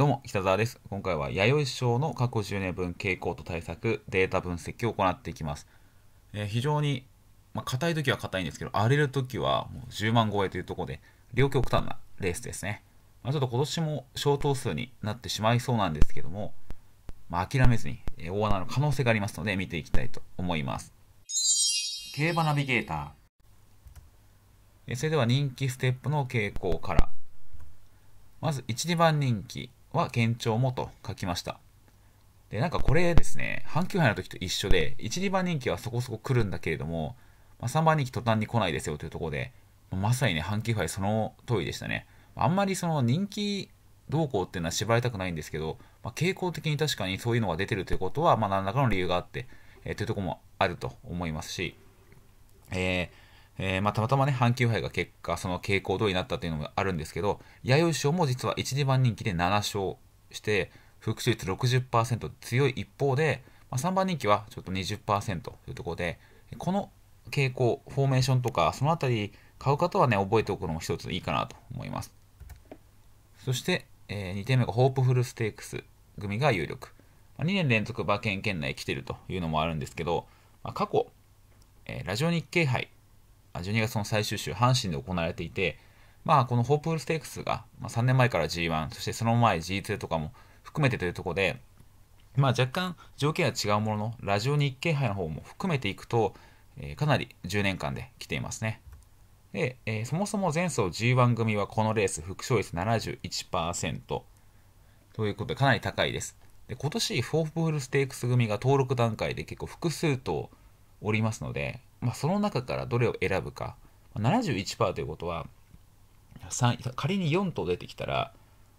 どうも、北沢です。今回は、弥生賞の過去10年分傾向と対策、データ分析を行っていきます。えー、非常に、まあ、硬い時は硬いんですけど、荒れる時はもう10万超えというところで、両極端なレースですね。まあ、ちょっと今年も小頭数になってしまいそうなんですけども、まあ、諦めずに、えー、大穴の可能性がありますので、見ていきたいと思います。競馬ナビゲーター。えー、それでは人気ステップの傾向から。まず1、2番人気。は堅調もと書きました。で、なんかこれですね、阪急杯の時と一緒で、1、2番人気はそこそこ来るんだけれども、まあ、3番人気途端に来ないですよというところで、まさにね、阪急杯その通りでしたね。あんまりその人気動向っていうのは縛りたくないんですけど、まあ、傾向的に確かにそういうのが出てるということは、まあ、何らかの理由があって、えー、というとこもあると思いますし、えーえー、まあ、たまたまね、阪急杯が結果、その傾向通りになったというのもあるんですけど、弥生賞も実は1、2番人気で7勝して、復讐率60%強い一方で、まあ、3番人気はちょっと20%というところで、この傾向、フォーメーションとか、そのあたり買う方はね、覚えておくのも一ついいかなと思います。そして、えー、2点目がホープフルステークス組が有力。まあ、2年連続馬券圏内来てるというのもあるんですけど、まあ、過去、えー、ラジオ日経杯12月の最終週、阪神で行われていて、まあ、このホープフルステークスが、ま3年前から G1、そしてその前 G2 とかも含めてというところで、まあ、若干条件は違うものの、ラジオ日経杯の方も含めていくと、えかなり10年間で来ていますね。で、えー、そもそも前走 G1 組はこのレース、副勝率71%ということで、かなり高いです。で今年、フォープフルステークス組が登録段階で結構複数と、おりますので、まあ、その中からどれを選ぶか71%ということは仮に4頭出てきたら、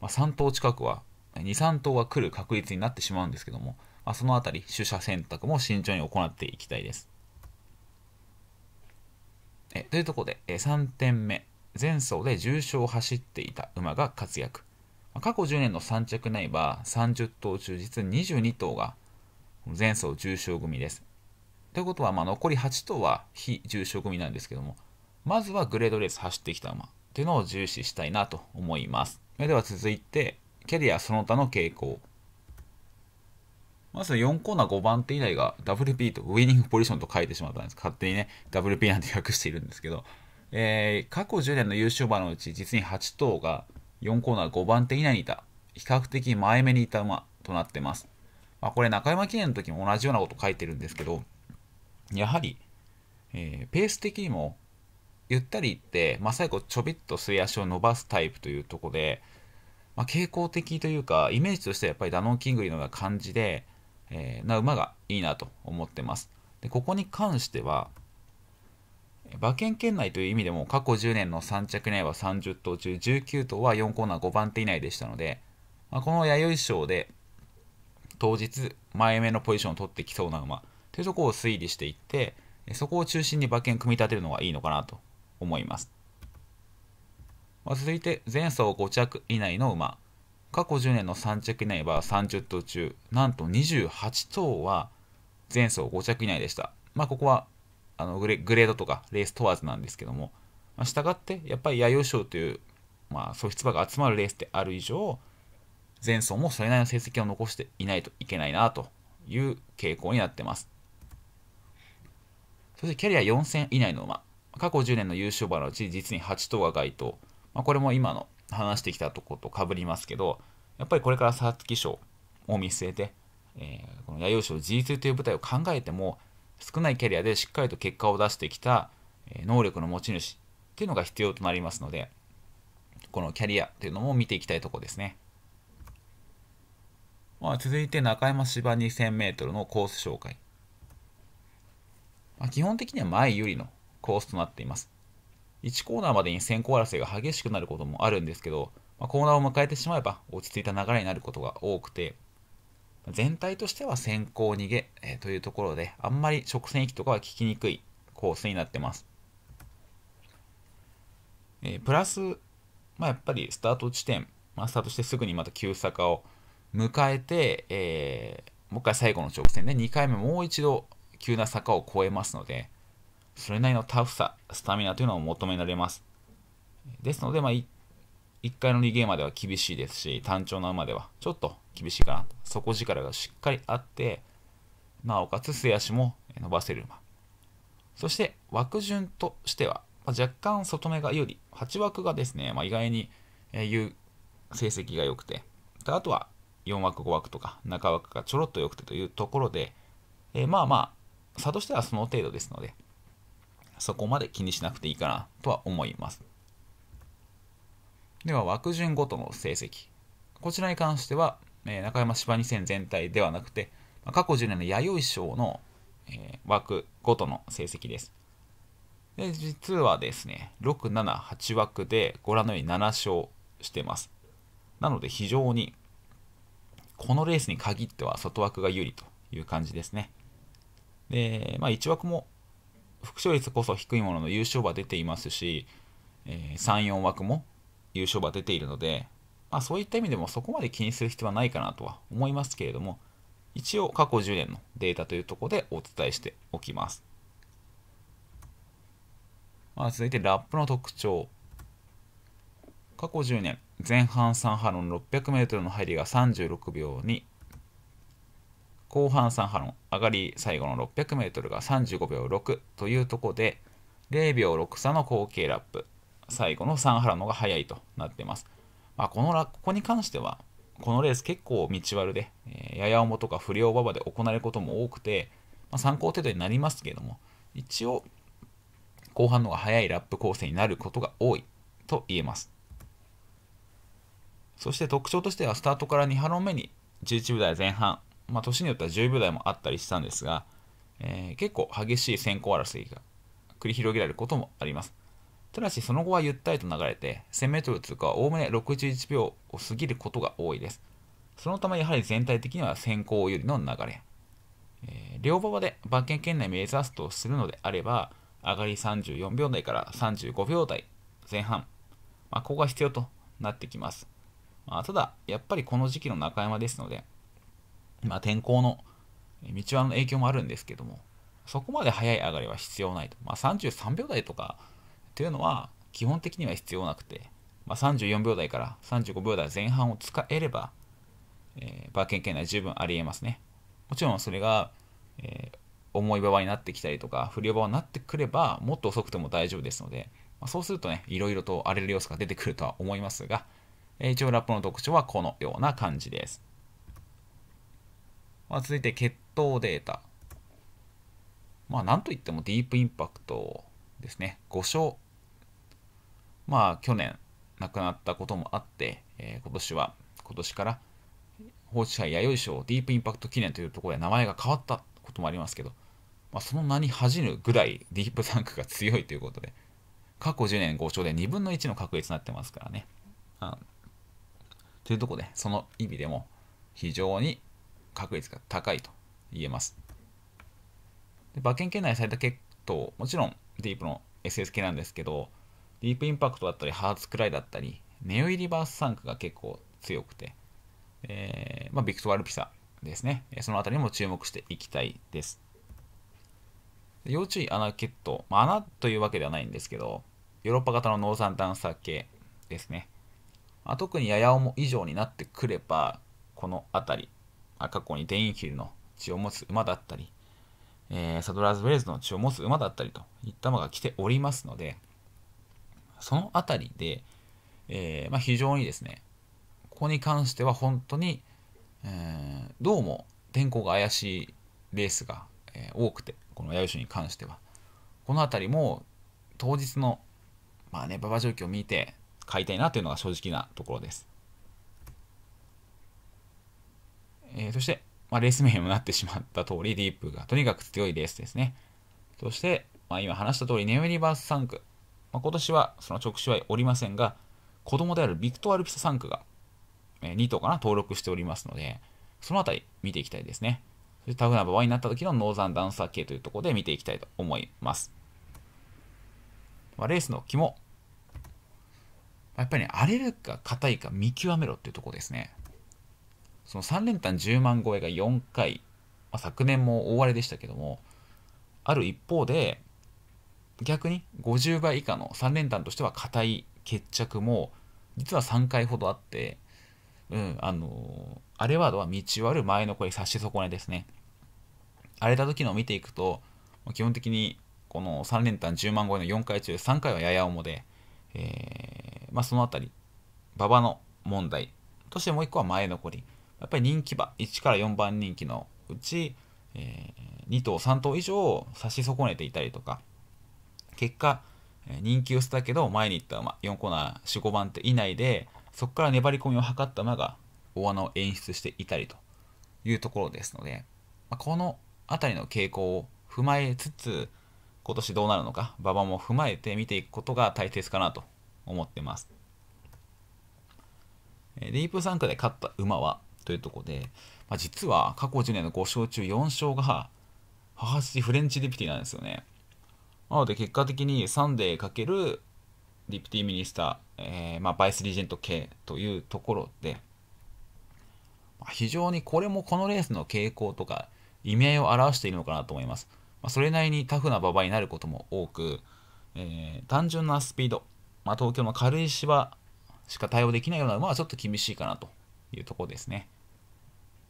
まあ、3頭近くは23頭は来る確率になってしまうんですけども、まあ、その辺り取捨選択も慎重に行っていきたいですえというところでえ3点目前走で重傷を走っていた馬が活躍過去10年の3着ない馬30頭中実22頭が前走重傷組ですということは、まあ、残り8頭は非重症組なんですけども、まずはグレードレース走ってきた馬っていうのを重視したいなと思います。では続いて、キャリアその他の傾向。まず4コーナー5番手以内が WP とウィニングポジションと書いてしまったんです。勝手にね、WP なんて訳しているんですけど、えー、過去10年の優勝馬のうち実に8頭が4コーナー5番手以内にいた、比較的前目にいた馬となってます。まあ、これ中山記念の時も同じようなこと書いてるんですけど、やはり、えー、ペース的にもゆったりいって、まあ、最後ちょびっとすり足を伸ばすタイプというとこで、まあ、傾向的というかイメージとしてはやっぱりダノンキングリのような感じで、えー、な馬がいいなと思ってますでここに関しては馬券圏内という意味でも過去10年の3着以内は30頭中19頭は4コーナー5番手以内でしたので、まあ、この弥生賞で当日前目のポジションを取ってきそうな馬というところを推理していってそこを中心に馬券組み立てるのがいいのかなと思います、まあ、続いて前走5着以内の馬過去10年の3着以内は30頭中なんと28頭は前走5着以内でしたまあここはあのグレードとかレース問わずなんですけども、まあ、従ってやっぱり弥生賞という、まあ、素質馬が集まるレースである以上前走もそれなりの成績を残していないといけないなという傾向になってますそしてキャリア4戦以内の馬、過去10年の優勝馬のうち実に8頭が該当。まあ、これも今の話してきたとことかぶりますけど、やっぱりこれから皐月賞を見据えて、えー、この弥生賞 G2 という舞台を考えても、少ないキャリアでしっかりと結果を出してきた能力の持ち主っていうのが必要となりますので、このキャリアというのも見ていきたいとこですね。まあ、続いて中山芝 2000m のコース紹介。まあ、基本的には前有利のコースとなっています。1コーナーまでに先行争いが激しくなることもあるんですけど、まあ、コーナーを迎えてしまえば落ち着いた流れになることが多くて、全体としては先行逃げ、というところで、あんまり直線域とかは聞きにくいコースになってます。えー、プラス、まあ、やっぱりスタート地点、まあ、スタートしてすぐにまた急坂を迎えて、えー、もう一回最後の直線で2回目もう一度急な坂を越えますので、それなりのタフさ、スタミナというのを求められます。ですので、まあ、1回の2ゲーまでは厳しいですし、単調な馬ではちょっと厳しいかなと。底力がしっかりあって、なおかつ素足も伸ばせる馬。そして枠順としては、まあ、若干外目が有利。8枠がですね、まあ、意外に、えう成績が良くて、あとは4枠5枠とか中枠がちょろっと良くてというところで、えー、まあまあ差としてはその程度ですので、そこまで気にしなくていいかなとは思います。では、枠順ごとの成績。こちらに関しては、え中山芝2戦全体ではなくて、過去10年の弥生賞の、え枠ごとの成績です。で、実はですね、6、7、8枠でご覧のように7勝してます。なので非常に、このレースに限っては外枠が有利という感じですね。で、まあ、1枠も副勝率こそ低いものの優勝馬出ていますし、えー、3、4枠も優勝馬出ているので、まあ、そういった意味でもそこまで気にする必要はないかなとは思いますけれども、一応過去10年のデータというところでお伝えしておきます。まあ、続いてラップの特徴。過去10年、前半3波論 600m の入りが36秒2、後半3波論上がり最後の 600m が35秒6というとこで0秒6差の後継ラップ最後の3波論のが速いとなっています、まあ、このここに関してはこのレース結構道悪で、えー、やや重とか不良馬場で行われることも多くて、まあ、参考程度になりますけれども一応後半のが速いラップ構成になることが多いと言えますそして特徴としてはスタートから2波論目に11秒台前半まあ、年によっては10秒台もあったりしたんですが、えー、結構激しい先行争いが繰り広げられることもあります。ただし、その後はゆったりと流れて、1000m 通過はおおむね61秒を過ぎることが多いです。そのため、やはり全体的には先行よりの流れ。えー、両馬場で馬券圏内目指すとするのであれば、上がり34秒台から35秒台前半、まあ、ここが必要となってきます。まあ、ただ、やっぱりこの時期の中山ですので、まあ、天候の道はの影響もあるんですけどもそこまで早い上がりは必要ないと、まあ、33秒台とかというのは基本的には必要なくて、まあ、34秒台から35秒台前半を使えれば、えー、馬券圏内十分あり得ますねもちろんそれが、えー、重い馬場になってきたりとか不良場になってくればもっと遅くても大丈夫ですので、まあ、そうするとねいろいろと荒れる要素が出てくるとは思いますが、えー、一応ラップの特徴はこのような感じですまあ、続いて血闘データ。まあ、なんといってもディープインパクトですね。5勝。まあ、去年亡くなったこともあって、えー、今年は、今年から、放置杯弥生賞ディープインパクト記念というところで名前が変わったこともありますけど、まあ、その名に恥じぬぐらいディープタンクが強いということで、過去10年5勝で2分の1の確率になってますからね。というところで、その意味でも非常に確率が高いと言えます。で馬券圏内最多血統、もちろんディープの SS 系なんですけど、ディープインパクトだったり、ハーツくらいだったり、ネオイリバース参加が結構強くて、えー、まあ、ビクトワルピサですね。そのあたりも注目していきたいです。要注意穴血統、まあ、穴というわけではないんですけど、ヨーロッパ型のノーザンダンサー系ですね。まあ、特にやや重以上になってくれば、この辺り、過去にデインヒルの血を持つ馬だったり、えー、サドラーズ・ウェルズの血を持つ馬だったりといった馬が来ておりますので、その辺りで、えー、まあ、非常にですね、ここに関しては本当に、えー、どうも天候が怪しいレースが、え多くて、この八生に関しては。この辺りも当日の、まあね、馬場状況を見て買いたいなというのが正直なところです。えー、そして、まあ、レース名にもなってしまった通り、ディープがとにかく強いレースですね。そして、まあ、今話した通り、ネオリバース3区。まあ、今年はその直視はおりませんが、子供であるビクトアルピサ3区が、えー、2頭かな、登録しておりますので、そのあたり見ていきたいですね。そしてタフな場合になった時のノーザンダンサー系というところで見ていきたいと思います。まあ、レースの肝。やっぱり、ね、荒れるか硬いか見極めろっていうところですね。その3連単10万超えが4回、まあ、昨年も大荒れでしたけどもある一方で逆に50倍以下の3連単としては硬い決着も実は3回ほどあって、うん、あのー、アレワードは道割る前の声差し損ねですね。荒れた時のを見ていくと、基本的にこの3連単10万超えの4回中3回はやや重で、えー、まあ、そのあたり、馬場の問題としてもう1個は前残り。やっぱり人気馬1から4番人気のうち、えー、2頭3頭以上を差し損ねていたりとか結果人気薄だけど前に行った馬4コーナー45番手以内でそこから粘り込みを図った馬が大穴を演出していたりというところですので、まあ、この辺りの傾向を踏まえつつ今年どうなるのか馬場も踏まえて見ていくことが大切かなと思ってますディープ3区で勝った馬はというとこで、まあ、実は過去10年の5勝中4勝が母父フレンチディプティなんですよね。なので結果的にサンデー×ディプティミニスター、えー、まあ、バイスリージェント系というところで、まあ、非常にこれもこのレースの傾向とか意味合いを表しているのかなと思います。まあ、それなりにタフな馬場になることも多く、えー、単純なスピード、ま東京の軽い芝しか対応できないような馬はちょっと厳しいかなというとこですね。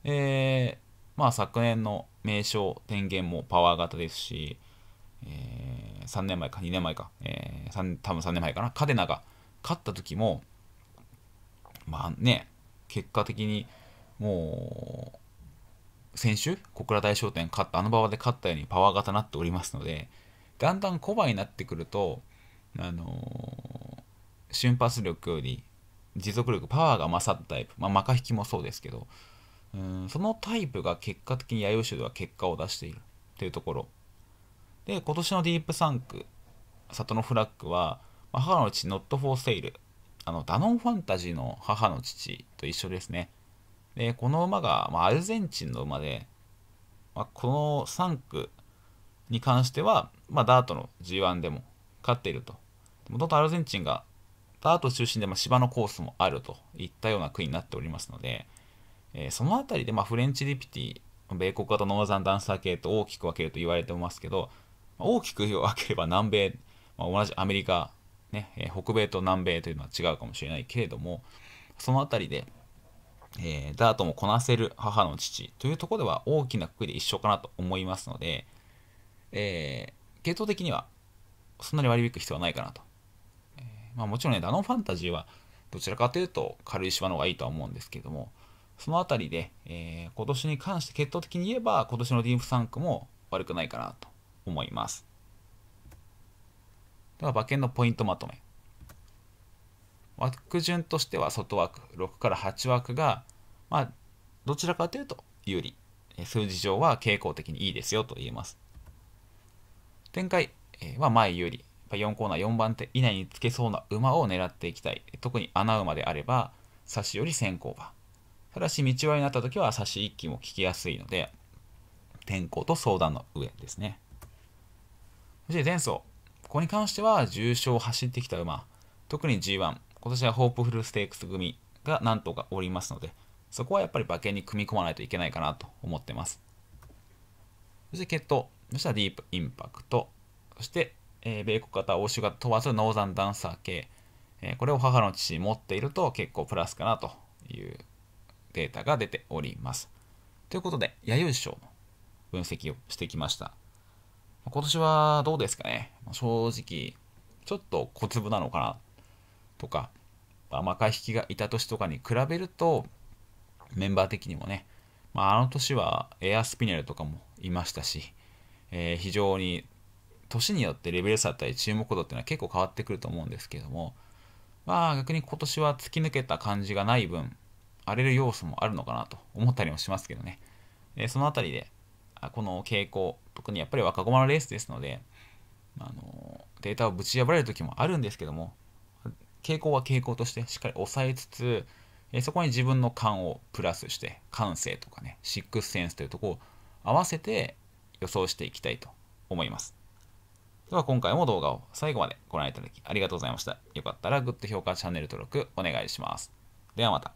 えー、まあ昨年の名称、天元もパワー型ですし、えー、3年前か2年前か、えー、多分3年前かな、カデナが勝った時も、まあね、結果的にもう、先週、小倉大商店勝った、あの馬場で勝ったようにパワー型になっておりますので、だんだんコバになってくると、あのー、瞬発力より持続力パワーが勝ったタイプまあマカ引きもそうですけどうんそのタイプが結果的に弥生州では結果を出しているというところで今年のディープサンク里のフラッグは、ま母の父ノット・フォー・セイルあのダノン・ファンタジーの母の父と一緒ですねでこの馬が、まあ、アルゼンチンの馬で、まあ、この3区に関しては、まあ、ダートの G1 でも勝っているともともとアルゼンチンがダート中心でま芝のコースもあるといったような国になっておりますので、えー、その辺りでまフレンチリピティ米国型ノーザンダンサー系と大きく分けると言われてますけど大きく分ければ南米、まあ、同じアメリカ、ね、えー、北米と南米というのは違うかもしれないけれどもその辺りで、えー、ダートもこなせる母の父というところでは大きな国で一緒かなと思いますので、え系統的にはそんなに割り引く必要はないかなとまあ、もちろんね、ダノンファンタジーはどちらかというと軽い芝の方がいいとは思うんですけども、そのあたりで、えー、今年に関して決闘的に言えば、今年のディープ3区も悪くないかなと思います。では、馬券のポイントまとめ。枠順としては外枠、6から8枠が、まあ、どちらかというと有利。数字上は傾向的にいいですよと言えます。展開は前有利。4コーナー4番手以内につけそうな馬を狙っていきたい特に穴馬であれば差しより先行馬ただし道場になった時は差し1機も効きやすいので天候と相談の上ですねそして前走ここに関しては重賞を走ってきた馬特に G1 今年はホープフルステークス組が何とかおりますのでそこはやっぱり馬券に組み込まないといけないかなと思ってますそして決闘そしたらディープインパクトそしてえー、米国型、欧州型問わずノーザンダンサー系、えー、これを母の父持っていると結構プラスかなというデータが出ております。ということで、弥生賞の分析をしてきました。今年はどうですかね正直、ちょっと小粒なのかなとか、魔回引きがいた年とかに比べると、メンバー的にもね、まあ、あの年はエアスピネルとかもいましたし、えー、非常に年によってレベル差だったり注目度っていうのは結構変わってくると思うんですけども、まあ逆に今年は突き抜けた感じがない分、荒れる要素もあるのかなと思ったりもしますけどね。その辺りで、この傾向、特にやっぱり若駒のレースですので、あのデータをぶち破られる時もあるんですけども、傾向は傾向としてしっかり抑えつつ、えそこに自分の勘をプラスして、感性とかね、シックスセンスというとこを合わせて予想していきたいと思います。では今回も動画を最後までご覧いただきありがとうございました。よかったらグッド評価、チャンネル登録お願いします。ではまた。